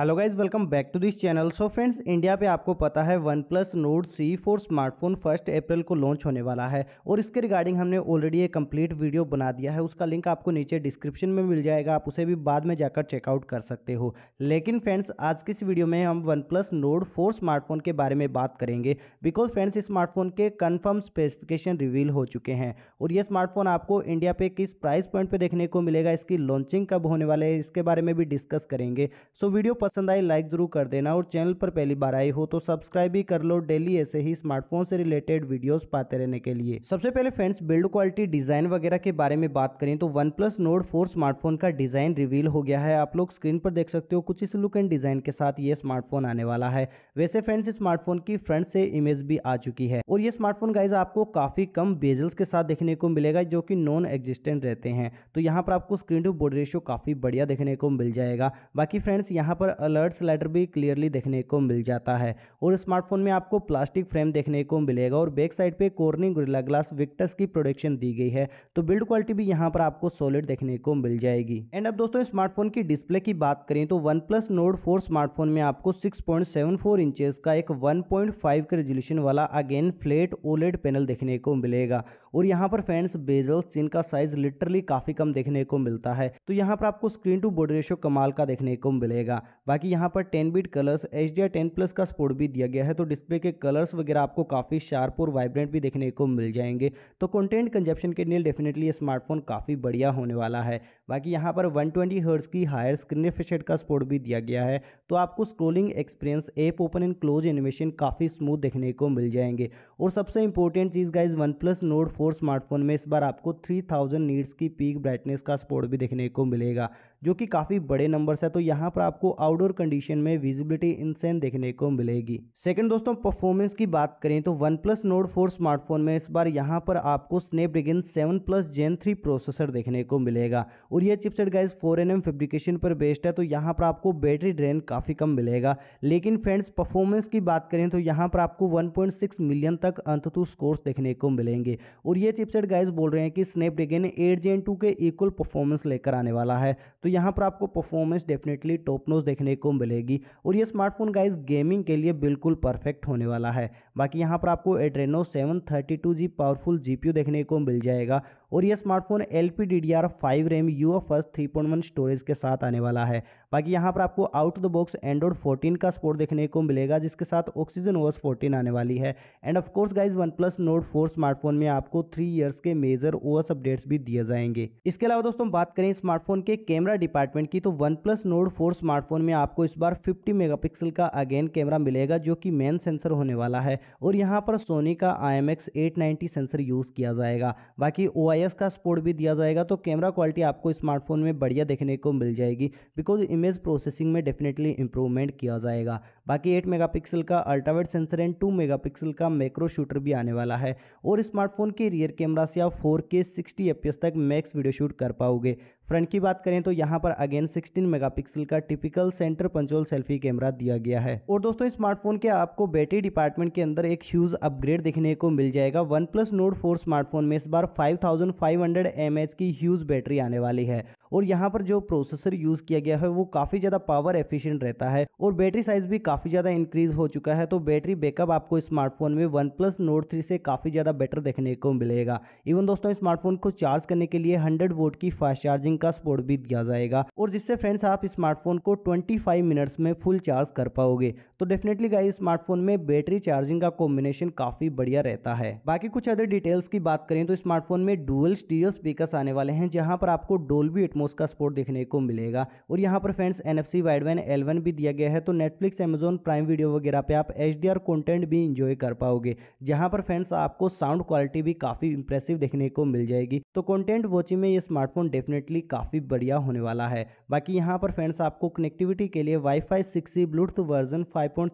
hello guys welcome back to this channel so friends India पे आपको पता है OnePlus note C four smartphone first April को launch होने वाला है और इसके रिगार्डिंग हमने ऑलरेडी एक कंप्लीट वीडियो बना दिया है उसका लिंक आपको नीचे डिस्क्रिप्शन में मिल जाएगा आप उसे भी बाद में जाकर चेकआउट कर सकते हो लेकिन फ्रेंड्स आज की इस वीडियो में हम OnePlus note four smartphone के बारे में बात करेंगे बिकॉज फ्रेंड्स इस स्मार्टफोन के कन्फर्म स्पेसिफिकेशन रिवील हो चुके हैं और ये स्मार्टफोन आपको इंडिया पे किस प्राइस पॉइंट पर देखने को मिलेगा इसकी लॉन्चिंग कब होने वाले है इसके बारे में भी डिस्कस करेंगे सो वीडियो पसंद आई लाइक ज़रूर कर देना और चैनल पर पहली बार आई हो तो सब्सक्राइब भी कर लो डेली ऐसे ही स्मार्टफोन से रिलेटेड वीडियोस पाते रहने के लिए सबसे पहले फ्रेंड्स बिल्ड क्वालिटी डिज़ाइन वगैरह के बारे में बात करें तो OnePlus note four smartphone का डिज़ाइन रिवील हो गया है आप लोग स्क्रीन पर देख सकते हो कुछ इस लुक एंड डिज़ाइन के साथ ये स्मार्टफोन आने वाला है वैसे फ्रेंड्स स्मार्टफोन की फ्रंट से इमेज भी आ चुकी है और ये स्मार्टफोन गाइज आपको काफ़ी कम बेजल्स के साथ देखने को मिलेगा जो कि नॉन एग्जिस्टेंट रहते हैं तो यहाँ पर आपको स्क्रीन टू बोर्ड रेशियो काफ़ी बढ़िया देखने को मिल जाएगा बाकी फ्रेंड्स यहाँ पर अलर्ट्स लेटर भी क्लियरली देखने को मिल जाता है और स्मार्टफोन में आपको प्लास्टिक फ्रेम देखने को मिलेगा और बैक साइड पे कोर्निंग गुरिला ग्लास विक्टस की प्रोडक्शन दी गई है तो बिल्ड क्वालिटी भी यहाँ पर आपको सॉलिड देखने को मिल जाएगी एंड अब दोस्तों स्मार्टफोन की डिस्प्ले की बात करें तो OnePlus note four smartphone में आपको six point seven four inches का एक one point five K resolution वाला अगेन फ्लेट ओलेड पैनल देखने को मिलेगा और यहाँ पर फैंस बेजल्स जिनका साइज लिटरली काफी कम देखने को मिलता है तो यहाँ पर आपको स्क्रीन टू बॉडी रेशियो कमाल का देखने को मिलेगा बाकी यहाँ पर ten bit colours H D ten plus का स्पोर्ट भी दिया गया है तो डिस्प्ले के कलर्स वगैरह आपको काफी शार्प और वाइब्रेंट भी देखने को मिल जाएंगे तो कॉन्टेंट कंजप्शन के लिए डेफिनेटली ये स्मार्टफोन काफी बढ़िया होने वाला है बाकी यहाँ पर 120 ट्वेंटी हर्ट्स की हायर स्क्रीन रिफ्रेशेड का सपोर्ट भी दिया गया है तो आपको scrolling experience app open and close animation काफ़ी स्मूथ देखने को मिल जाएंगे और सबसे इंपॉर्टेंट चीज़ guys OnePlus note four smartphone में इस बार आपको थ्री थाउजेंड नीड्स की पीक ब्राइटनेस का सपोर्ट भी देखने को मिलेगा जो कि काफ़ी बड़े नंबर्स है तो यहाँ पर आपको आउटडोर कंडीशन में विजिबिलिटी इनसेन देखने को मिलेगी सेकंड दोस्तों परफॉर्मेंस की बात करें तो OnePlus note four smartphone में इस बार यहाँ पर आपको Snapdragon seven plus gen three processor देखने को मिलेगा और ये chipset guys four N fabrication पर बेस्ड है तो यहाँ पर आपको बैटरी ड्रेन काफ़ी कम मिलेगा लेकिन फ्रेंड्स परफॉर्मेंस की बात करें तो यहाँ पर आपको 1.6 मिलियन तक अंततु स्कोर्स देखने को मिलेंगे और ये चिपसेट गाइज बोल रहे हैं कि स्नैपड्रैगन एट जेन टू के इक्वल परफॉर्मेंस लेकर आने वाला है तो यहाँ पर आपको परफॉर्मेंस डेफिनेटली टॉप देखने को मिलेगी और ये स्मार्टफोन गाइज गेमिंग के लिए बिल्कुल परफेक्ट होने वाला है बाकी यहाँ पर आपको Adreno seven thirty two G powerful G देखने को मिल जाएगा और ये smartphone L P D D R five RAM U F S three point one storage के साथ आने वाला है बाकी यहाँ पर आपको out the box Android fourteen का सपोर्ट देखने को मिलेगा जिसके साथ ऑक्सीजन एस फोर्टीन आने वाली है and of course guys OnePlus note four smartphone में आपको थ्री ईयर्स के मेजर एस अपडेट्स भी दिए जाएंगे इसके अलावा दोस्तों बात करें स्मार्टफोन के कैमरा डिपार्टमेंट की तो OnePlus note four smartphone में आपको इस बार फिफ्टी मेगापिक्सल का अगेन कैमरा मिलेगा जो कि मेन सेंसर होने वाला है और यहाँ पर सोनी का I M X eight ninety sensor use किया जाएगा बाकी ओ आई आई का सपोर्ट भी दिया जाएगा तो कैमरा क्वालिटी आपको स्मार्टफोन में बढ़िया देखने को मिल जाएगी बिकॉज इमेज प्रोसेसिंग में डेफिनेटली इंप्रूवमेंट किया जाएगा बाकी एट मेगापिक्सल का ultrawide sensor and two megapixel का मैक्रो शूटर भी आने वाला है और स्मार्टफोन के रियर कैमरा से आप फोर के सिक्सटी तक मैक्स वीडियो शूट कर पाओगे फ्रंट की बात करें तो यहाँ पर अगेन 16 मेगापिक्सल का typical centre punch hole selfie camera दिया गया है और दोस्तों स्मार्टफोन के आपको बैटरी डिपार्टमेंट के अंदर एक ह्यूज अपग्रेड देखने को मिल जाएगा OnePlus note four smartphone में इस बार 5500 थाउजेंड की ह्यूज बैटरी आने वाली है और यहाँ पर जो प्रोसेसर यूज किया गया है वो काफी ज्यादा पावर एफिशियंट रहता है और बैटरी साइज भी काफी काफ़ी ज़्यादा इंक्रीज़ हो चुका है तो बैटरी बैकअप आपको स्मार्टफोन में वन प्लस नोट थ्री से काफ़ी ज़्यादा बेटर देखने को मिलेगा इवन दोस्तों स्मार्टफोन को चार्ज करने के लिए हंड्रेड वोट की फास्ट चार्जिंग का सपोर्ट भी दिया जाएगा और जिससे फ्रेंड्स आप स्मार्टफोन को ट्वेंटी फाइव मिनट्स में फुल चार्ज कर पाओगे तो डेफिनेटली गाइस स्मार्टफोन में बैटरी चार्जिंग का कॉम्बिनेशन काफ़ी बढ़िया रहता है बाकी कुछ अदर डिटेल्स की बात करें तो स्मार्टफोन में डुअल स्टीरियो स्पीकर्स आने वाले हैं जहां पर आपको डोल्बी एटमोस का सपोर्ट देखने को मिलेगा और यहाँ पर friends N F C Widevine L one भी दिया गया है तो Netflix Amazon Amazon Prime video वगैरह पे आप एच डी कंटेंट भी इंजॉय कर पाओगे जहाँ पर फ्रेंड्स आपको साउंड क्वालिटी भी काफ़ी इंप्रेसिव देखने को मिल जाएगी तो कंटेंट वॉचिंग में ये स्मार्टफोन डेफिनेटली काफ़ी बढ़िया होने वाला है बाकी यहाँ पर फ्रेंड्स आपको कनेक्टिविटी के लिए wifi six Bluetooth version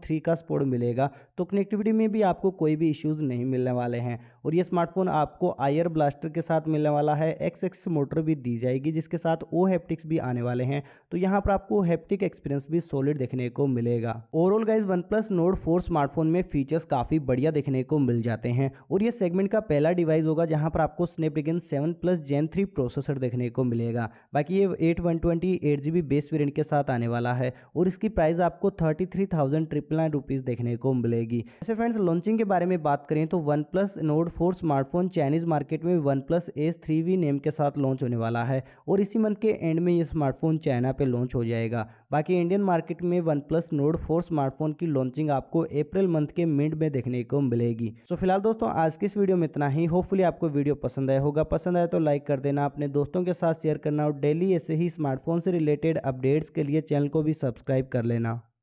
three का स्पोर्ट मिलेगा तो कनेक्टिविटी में भी आपको कोई भी इश्यूज़ नहीं मिलने वाले हैं और ये स्मार्टफोन आपको आयर ब्लास्टर के साथ मिलने वाला है एक्स एक्स मोटर भी दी जाएगी जिसके साथ ओ हैप्टिक्स भी आने वाले हैं तो यहाँ पर आपको हैप्टिक एक्सपीरियंस भी सॉलिड देखने को मिलेगा overall guys OnePlus note four smartphone में फीचर्स काफ़ी बढ़िया देखने को मिल जाते हैं और ये सेगमेंट का पहला डिवाइस होगा जहाँ पर आपको Snapdragon seven plus gen three processor देखने को मिलेगा बाकी ये eight one twenty eight G B base variant के साथ आने वाला है और इसकी प्राइस आपको thirty three thousand triple nine rupees देखने को मिलेगी ऐसे फ्रेंड्स लॉन्चिंग के बारे में बात करें तो OnePlus note four smartphone Chinese market में OnePlus Ace three V name के साथ लॉन्च होने वाला है और इसी मंथ के एंड में ये स्मार्टफोन चाइना पे लॉन्च हो जाएगा बाकी इंडियन मार्केट में OnePlus note four smartphone की लॉन्चिंग आपको अप्रैल मंथ के मिड में देखने को मिलेगी तो फिलहाल दोस्तों आज की इस वीडियो में इतना ही होपफुली आपको वीडियो पसंद आया होगा पसंद आया तो लाइक कर देना अपने दोस्तों के साथ शेयर करना और डेली ऐसे ही स्मार्टफोन से रिलेटेड अपडेट्स के लिए चैनल को भी सब्सक्राइब कर लेना